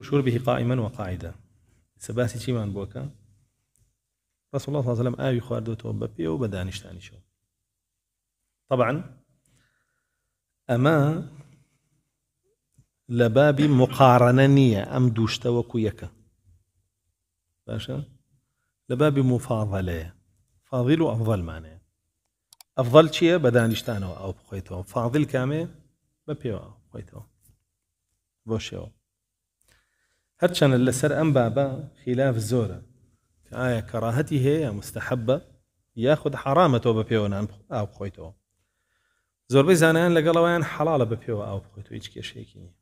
وشربه قائما وقاعدا سباسی چیمان بوكا رسول الله صلى الله عليه وسلم ئاوی خواردوەوە بە وبدانش و شو طبعا أما لباب مقارننية أم دوشتا وكويكا باشا لباب مفاضلة فاضل وأفضل معنى أفضل شيء بدانش ئەفضلمانەیە أو بخيتو فاضل كامل ببيو پێوە بخۆیتەوە هەرچەنە لەسەر ئەم بابە خلاف زۆرە ئایا کەراهەتی هەیە مستحبە یاخود حرامە تۆ بە پێوەنان ئاو بخۆیتەوە زۆربەی زانیان لەگەڵەوەیان حەڵە بە پێوە ئاو بخۆیت و هیچ کێشەیەکی نیە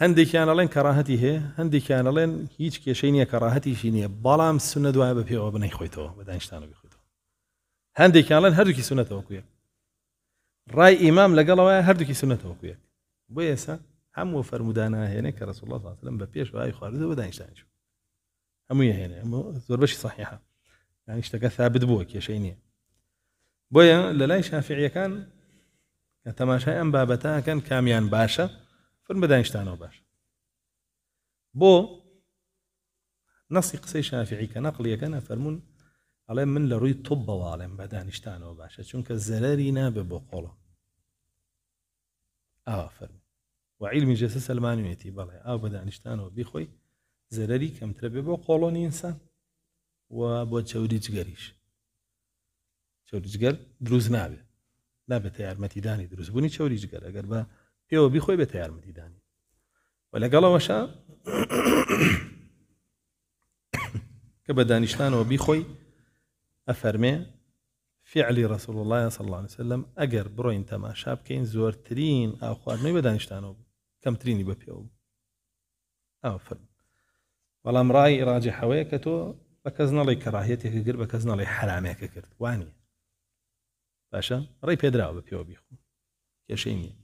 هەندێکیان ئەڵێن کەراهەتی هەیە هەندێکیان ئەڵێن هیچ کێشەی نییە کەراهەتیشی نییە بەڵام سونە دوای بە پێوە بنەی خۆیتەوە بەدانشتان بخیتەوە هەندێکیان لەن هەردووکی سونەتەوە کوێ ڕای ئیمام لەگەڵەوەی هەردووکی سونەتەوە کوێ بۆ ئێسا هەموو فەرمودانە هێنێ کە ڕسوڵات لەم بە پێش وای خواردەوە دانیشتان هەمووی هێنێ زۆر بەشی صحیحە یانی شتەکە ثابت بووە کێشەی نییە بۆیە لە لای شافعیەکان کە تەماشای ئەم بابەتەکەن کامیان باشە فرم بەدانیشتانەوە باش بۆ نەسی قسەی شافعی کە نەقلیەکەنە فەرمونون ئەڵێ من لە ڕووی تۆپ بەواڵێن بە دانیشتانەوە باشە چونکە زەرری نابێ بۆ قۆڵە ئاوا فەرمی وعلم جسس وعلمی جێ سەلمانوێتی بەڵێ ئاو بەدانیشتانەوە بیخۆی زەرەری کەمترە بێ بۆ قۆڵۆنی ئینسان و بۆ چەوری جگەریش چەوری جگەر دروست نابێت نابێت یارمەتیدانی دروستبوونی چەوری جگەر ئەگەر بە پێوە بیخۆی بێت یارمەتیدانی و لەگەڵەوەشە کە بە دانیشتانەوە بیخۆی ئەفەرمێ فعلي رسول الله صلى الله عليه وسلم ئەگەر بڕۆین تەماشا بکەین زۆرترین ئاخواردنەوەی بە دانیشتانەوە بوو کەمترینی بە پێوە ئافر بەڵام ڕای ڕاجی حەوەیە کە تۆ بە کەس نەڵی کەڕاهەتێکە کرد بە کەس نەڵی حرامێکە کرد وانە باشە ڕێی پێدراوە بە پێوە بیخۆ کێشەی نییە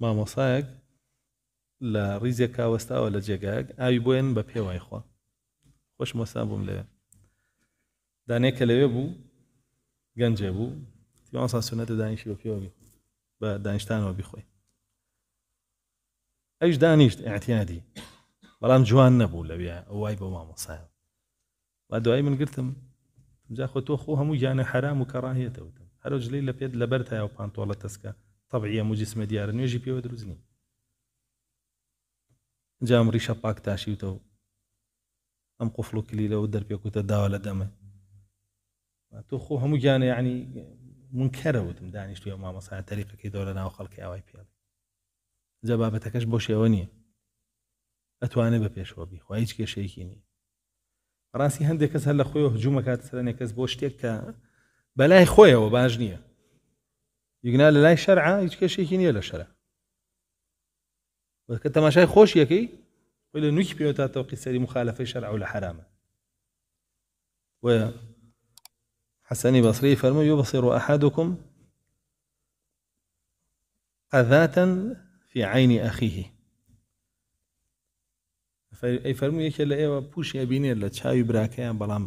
مامۆسایەک لە ڕیزیە کاوەستاوە لە جێگایك ئاوی بۆێن بە پێوای خوا خۆش مۆسا بووم لێ دانێک کە لەوێ بوو گنجه گەنجێ بوو تیوانسا سونەتە دانیشی بە پیۆگی بە دانیشتانەوە بیخۆی ئەیش دانیشت ئاعتیادی بەڵام جوان نبو لبیا اوائی با ما مصاب و دوای من گرتم جا خود تو خو همو گیانە حرام و کراهیت او کەڕاهەتەوتم هەرۆ جلی لە پێت لەبەر تایە و پانتۆڵە تەسکە طبعیە مجسمە دیارە نوێژی پێوە دروستنی جام ڕیشە پاک تو تاشیوتەوە قفلو کلیل و در پیو کتا لە دەمە تو خو خب همو جان يعني یعنی منكره ودم دانيش تو ماما صار طريق كي دور انا وخلك اي بي ال زبابتكش بو شيوني اتواني ب بيشو خو خب ايش كشي كيني راسي هندك سهل اخو هجومك هذا سلاني كز بوشتك بلاي خويا وباجنيه يقنا لي لا شرعه هيك كشي كيني لا شرع بس كنت ماشي خوش يكي ولا نوك بيوتات توقي سري مخالفه شرع ولا حرامه و حسن بصري فرمو يبصر أحدكم أذاة في عين أخيه أي فرمو يك لە ئێوە پوشی ئەبینێ لە چاوی براکەیان بەڵام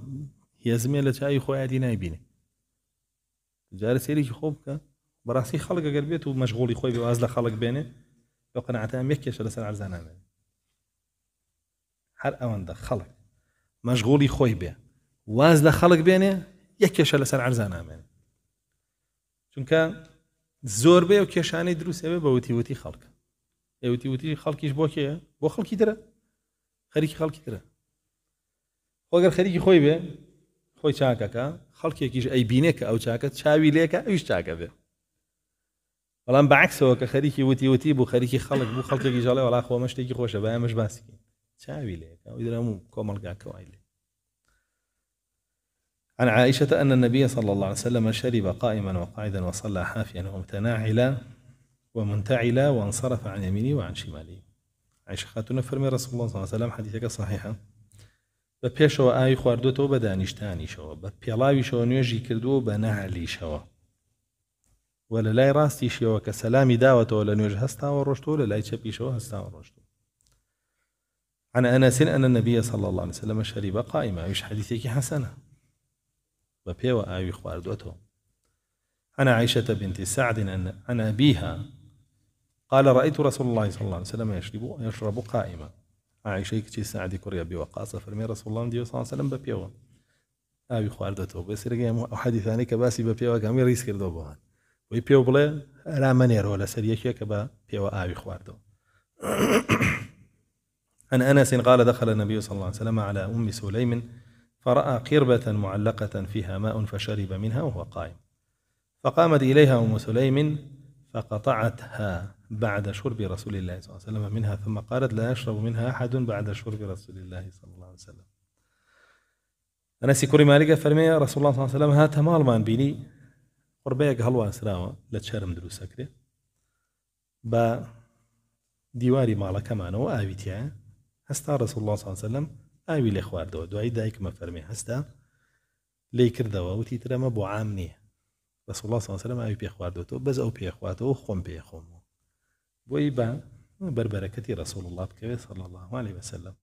هێزمێ لە چاوی خۆیادی نایبینێ جارە سێرێکی خۆ بکە بەڕاستی خەڵک ئەگەر بێت و مەشغوڵی خۆی بێواز لە خەڵک بێنێ لە قەنعاتیان یەک کێشە لەسەر ئارزانانێ هەر ئەوەندە خەڵک مەشغوڵی خۆی بێ واز لە خەڵک لسر کێشە لەسەر چون که زور به و به کێشانەی اوتی بە خلقیش با که با خلقی کێ بۆ خلقی درە خەریکی اگر درە خوی به خوی چاکا که خلقی خەڵکێکیش ای بینه که او چاکە چاوی لێکە ئەوش چاکە بێ بەڵام بەعکسەوە کە خەریکی وتیوتی بوو خەریکی خەڵک بوو خەڵکێکی ژاڵێ وڵا خۆمە شتێکی خۆشە بایمش باسی باسیکە چاوی لێکە ئەوی درەم کامل گاکو آیلی عن عائشة أن النبي صلى الله عليه وسلم شرب قائما وقاعدا وصلى حافيا ومتناعلا ومنتعلا وانصرف عن يمينه وعن شماله عائشة خاتون فرمي رسول الله صلى الله عليه وسلم حديثك صحيحة بە پێشەوە ئاوی خواردوێتەوە بە دانیشتانیشەوە بە پێڵاویشەوە نوێژی كردو بە نەعلیشەوە ولا لە لای ڕاستیشەوە کە سەلامی داوەتەوە لە نوێژ هەستاوە ڕۆشتەوە لە لای چەپیشەوە هەستاوە ڕۆشتوە عن أنس أن النبي صلى الله عليه وسلم شرب قائما ويش حديثك حسنة بە پێوە ئاوی أنا عائشة بنت سعد عن أبيها قال رأيت رسول الله صلى الله عليه وسلم يشرب يشرب قائما عائشة كتي سعد كوريا وقاصة فرمي رسول الله صلى الله عليه وسلم ببيوا أبي خواردته بس رجع أحد ثاني كباسي ببيوا كامي ريس كردو بوان وی پێو بڵێ رامەنێرەوە لە سەر یەکێکە بە پێوە ئاوی خواردەوە أنا أنس قال دخل النبي صلى الله عليه وسلم على أم سليم فرأى قربة معلقة فيها ماء فشرب منها وهو قائم فقامت إليها أم سليم فقطعتها بعد شرب رسول الله صلى الله عليه وسلم منها ثم قالت لا يشرب منها أحد بعد شرب رسول الله صلى الله عليه وسلم مالك فرمي رسول الله الله عليه وسلم فەرمەیە مال مان هاتە قربيك بینی قڕبەیەک لا سراوە لە سكري با ديواري مالك ماڵەکەمانەوە ئاویتە هستار رسول الله صلى الله عليه وسلم ئاوی لێ خواردەوە دوایی دایکمە فەرمێ هەستا لی کردەوە وتی ترەمە بۆ عام نیە بەس بز او ئاوی پێ خواردەوە بەس ئەو پێخواتەوە خۆم پێخۆم بۆی بە بربەرەکەتی رسول الله بکەوێت سەڵ الله و وسلم